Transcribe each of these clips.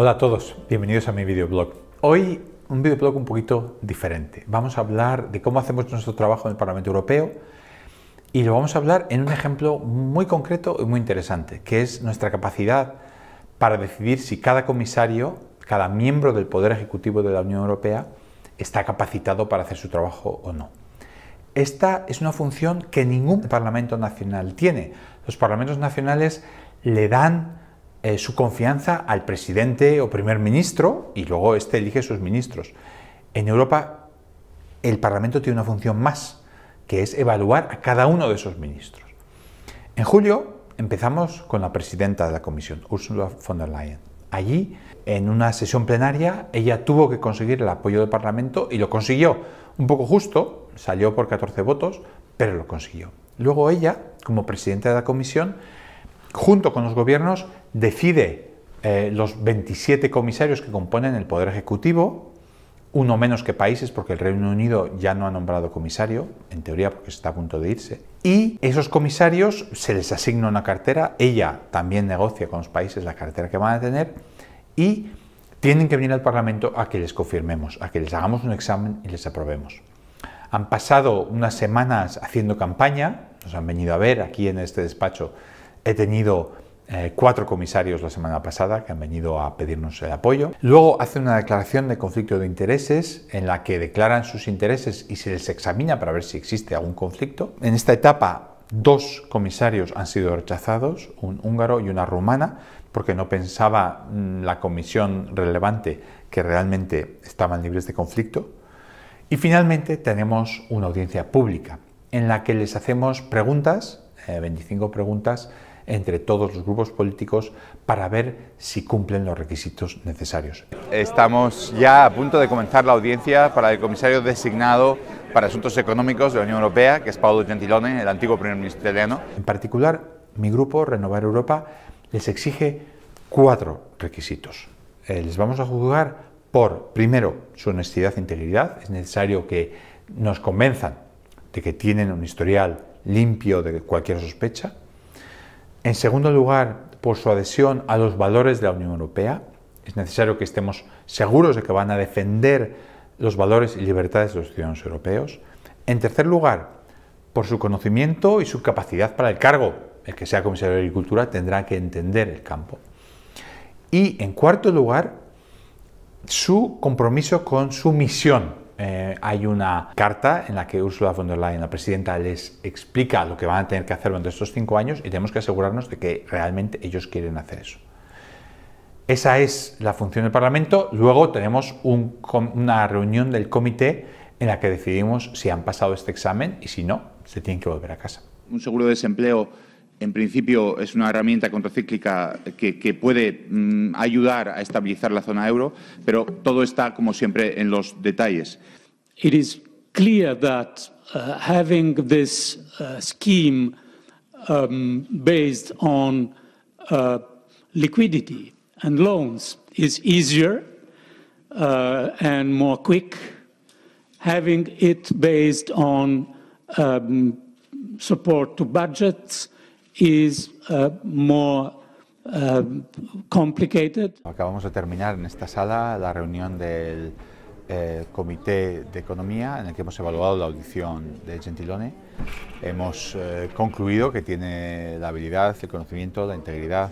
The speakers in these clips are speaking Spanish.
Hola a todos, bienvenidos a mi videoblog. Hoy un videoblog un poquito diferente. Vamos a hablar de cómo hacemos nuestro trabajo en el Parlamento Europeo y lo vamos a hablar en un ejemplo muy concreto y muy interesante, que es nuestra capacidad para decidir si cada comisario, cada miembro del Poder Ejecutivo de la Unión Europea está capacitado para hacer su trabajo o no. Esta es una función que ningún Parlamento Nacional tiene. Los Parlamentos Nacionales le dan eh, su confianza al presidente o primer ministro y luego este elige sus ministros. En Europa el Parlamento tiene una función más, que es evaluar a cada uno de esos ministros. En julio empezamos con la presidenta de la Comisión, Ursula von der Leyen. Allí, en una sesión plenaria, ella tuvo que conseguir el apoyo del Parlamento y lo consiguió. Un poco justo, salió por 14 votos, pero lo consiguió. Luego ella, como presidenta de la Comisión, junto con los gobiernos, decide eh, los 27 comisarios que componen el Poder Ejecutivo, uno menos que países porque el Reino Unido ya no ha nombrado comisario, en teoría porque está a punto de irse, y esos comisarios se les asigna una cartera, ella también negocia con los países la cartera que van a tener y tienen que venir al Parlamento a que les confirmemos, a que les hagamos un examen y les aprobemos. Han pasado unas semanas haciendo campaña, nos han venido a ver aquí en este despacho, he tenido eh, cuatro comisarios la semana pasada que han venido a pedirnos el apoyo. Luego hacen una declaración de conflicto de intereses en la que declaran sus intereses y se les examina para ver si existe algún conflicto. En esta etapa dos comisarios han sido rechazados, un húngaro y una rumana, porque no pensaba mm, la comisión relevante que realmente estaban libres de conflicto. Y finalmente tenemos una audiencia pública en la que les hacemos preguntas, 25 eh, preguntas, entre todos los grupos políticos para ver si cumplen los requisitos necesarios. Estamos ya a punto de comenzar la audiencia para el comisario designado para Asuntos Económicos de la Unión Europea, que es Paolo Gentiloni, el antiguo primer ministro italiano. En particular, mi grupo, Renovar Europa, les exige cuatro requisitos. Eh, les vamos a juzgar por, primero, su honestidad e integridad. Es necesario que nos convenzan de que tienen un historial limpio de cualquier sospecha. En segundo lugar, por su adhesión a los valores de la Unión Europea, es necesario que estemos seguros de que van a defender los valores y libertades de los ciudadanos europeos. En tercer lugar, por su conocimiento y su capacidad para el cargo. El que sea comisario de Agricultura tendrá que entender el campo. Y en cuarto lugar, su compromiso con su misión, eh, hay una carta en la que Ursula von der Leyen, la presidenta, les explica lo que van a tener que hacer durante estos cinco años y tenemos que asegurarnos de que realmente ellos quieren hacer eso. Esa es la función del Parlamento. Luego tenemos una reunión del comité en la que decidimos si han pasado este examen y si no, se tienen que volver a casa. Un seguro de desempleo en principio es una herramienta contracíclica que, puede mm, ayudar a estabilizar la zona euro, pero todo está, como siempre, en los detalles. It is clear that uh, having this uh, scheme um, based on uh, liquidity and loans is easier uh, and more quick. Having it based on um, support to budgets is uh, more uh, complicated. Acabamos de terminar en esta sala la reunión del eh, Comité de Economía en el que hemos evaluado la audición de Gentilone. Hemos eh, concluido que tiene la habilidad, el conocimiento, la integridad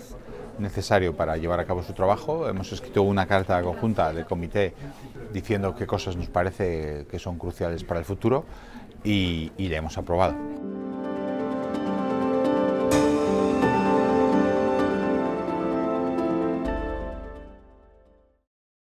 necesario para llevar a cabo su trabajo. Hemos escrito una carta conjunta del comité diciendo qué cosas nos parece que son cruciales para el futuro y, y la hemos aprobado.